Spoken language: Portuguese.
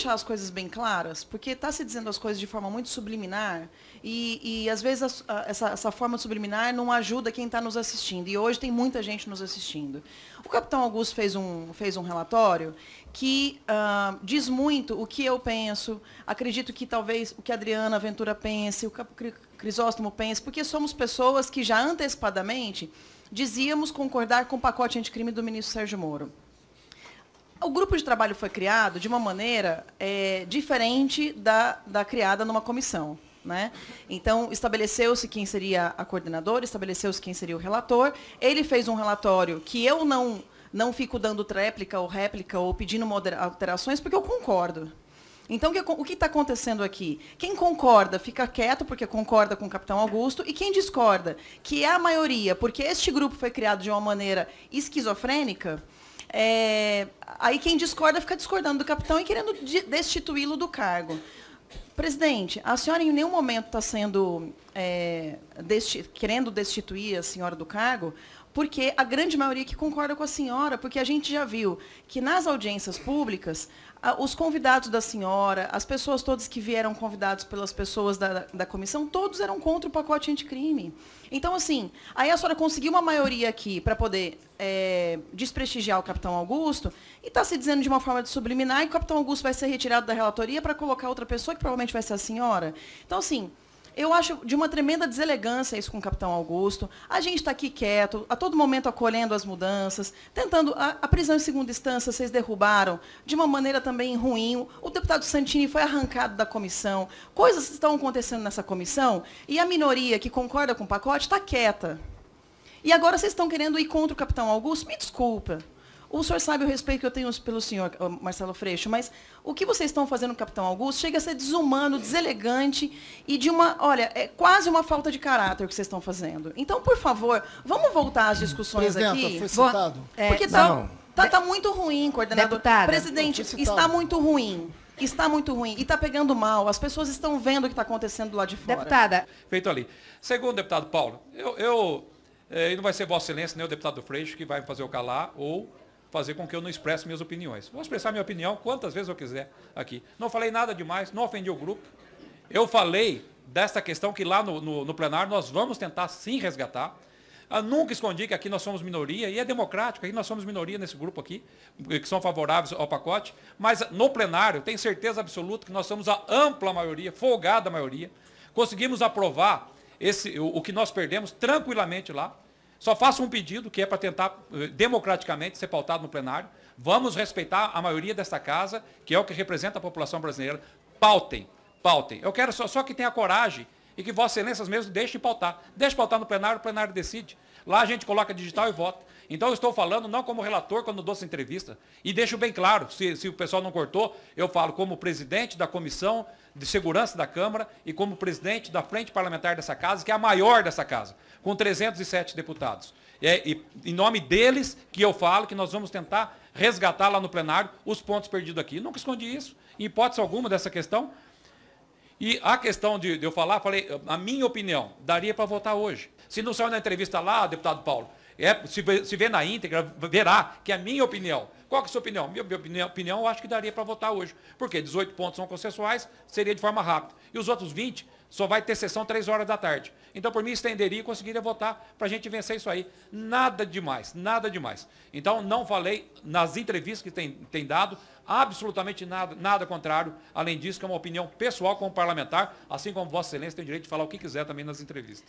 deixar as coisas bem claras, porque está se dizendo as coisas de forma muito subliminar e, e às vezes, a, a, essa, essa forma subliminar não ajuda quem está nos assistindo. E hoje tem muita gente nos assistindo. O capitão Augusto fez um, fez um relatório que uh, diz muito o que eu penso, acredito que talvez o que a Adriana Ventura pense, o Crisóstomo pense, porque somos pessoas que já antecipadamente dizíamos concordar com o pacote anticrime do ministro Sérgio Moro. O grupo de trabalho foi criado de uma maneira é, diferente da, da criada numa comissão. Né? Então, estabeleceu-se quem seria a coordenadora, estabeleceu-se quem seria o relator. Ele fez um relatório que eu não, não fico dando tréplica ou réplica ou pedindo alterações, porque eu concordo. Então, o que está acontecendo aqui? Quem concorda fica quieto, porque concorda com o capitão Augusto, e quem discorda, que é a maioria, porque este grupo foi criado de uma maneira esquizofrênica, é, aí quem discorda fica discordando do capitão e querendo destituí-lo do cargo. Presidente, a senhora em nenhum momento está sendo é, desti querendo destituir a senhora do cargo, porque a grande maioria que concorda com a senhora, porque a gente já viu que nas audiências públicas, os convidados da senhora, as pessoas todas que vieram convidados pelas pessoas da, da comissão, todos eram contra o pacote anticrime. Então, assim, aí a senhora conseguiu uma maioria aqui para poder é, desprestigiar o capitão Augusto e está se dizendo de uma forma de subliminar e o capitão Augusto vai ser retirado da relatoria para colocar outra pessoa que provavelmente vai ser a senhora. Então, assim, eu acho de uma tremenda deselegância isso com o capitão Augusto. A gente está aqui quieto, a todo momento acolhendo as mudanças, tentando. A, a, prisão em segunda instância vocês derrubaram de uma maneira também ruim. O deputado Santini foi arrancado da comissão. Coisas estão acontecendo nessa comissão e a minoria que concorda com o pacote está quieta. E agora vocês estão querendo ir contra o capitão Augusto? Me desculpa. O senhor sabe o respeito que eu tenho pelo senhor, Marcelo Freixo, mas o que vocês estão fazendo, Capitão Augusto, chega a ser desumano, deselegante e de uma, olha, é quase uma falta de caráter que vocês estão fazendo. Então, por favor, vamos voltar às discussões Presidenta, aqui. foi citado. É, Porque tá, tá, tá, muito ruim, coordenador. Deputada, Presidente, está muito ruim está muito ruim e está pegando mal. As pessoas estão vendo o que está acontecendo lá de fora. Deputada. Feito ali. Segundo, deputado Paulo, eu, eu é, não vai ser Vossa Excelência, nem o deputado Freixo, que vai fazer o calar, ou fazer com que eu não expresse minhas opiniões. Vou expressar minha opinião quantas vezes eu quiser aqui. Não falei nada demais, não ofendi o grupo. Eu falei desta questão que lá no, no, no plenário nós vamos tentar sim resgatar. Eu ah, nunca escondi que aqui nós somos minoria, e é democrático, aqui nós somos minoria nesse grupo aqui, que são favoráveis ao pacote, mas no plenário, tenho certeza absoluta que nós somos a ampla maioria, folgada maioria, conseguimos aprovar esse, o, o que nós perdemos tranquilamente lá. Só faço um pedido que é para tentar eh, democraticamente ser pautado no plenário. Vamos respeitar a maioria desta casa, que é o que representa a população brasileira. Pautem, pautem. Eu quero só, só que tenha coragem e que Vossa Excelências mesmo deixem pautar. Deixe pautar no plenário, o plenário decide. Lá a gente coloca digital e vota. Então eu estou falando não como relator quando dou essa entrevista. E deixo bem claro, se, se o pessoal não cortou, eu falo como presidente da Comissão de Segurança da Câmara e como presidente da Frente Parlamentar dessa casa, que é a maior dessa casa, com 307 deputados. É, e, em nome deles que eu falo que nós vamos tentar resgatar lá no plenário os pontos perdidos aqui. nunca escondi isso, em hipótese alguma dessa questão. E a questão de, de eu falar, falei, a minha opinião, daria para votar hoje. Se não saiu na entrevista lá, deputado Paulo, é, se, vê, se vê na íntegra, verá que é a minha opinião. Qual é a sua opinião? Minha, minha opinião, opinião, eu acho que daria para votar hoje. Porque 18 pontos são consensuais, seria de forma rápida. E os outros 20 só vai ter sessão 3 horas da tarde. Então, por mim, estenderia e conseguiria votar para a gente vencer isso aí. Nada demais, nada demais. Então, não falei nas entrevistas que tem, tem dado absolutamente nada, nada contrário. Além disso, que é uma opinião pessoal como parlamentar, assim como Vossa Excelência tem o direito de falar o que quiser também nas entrevistas.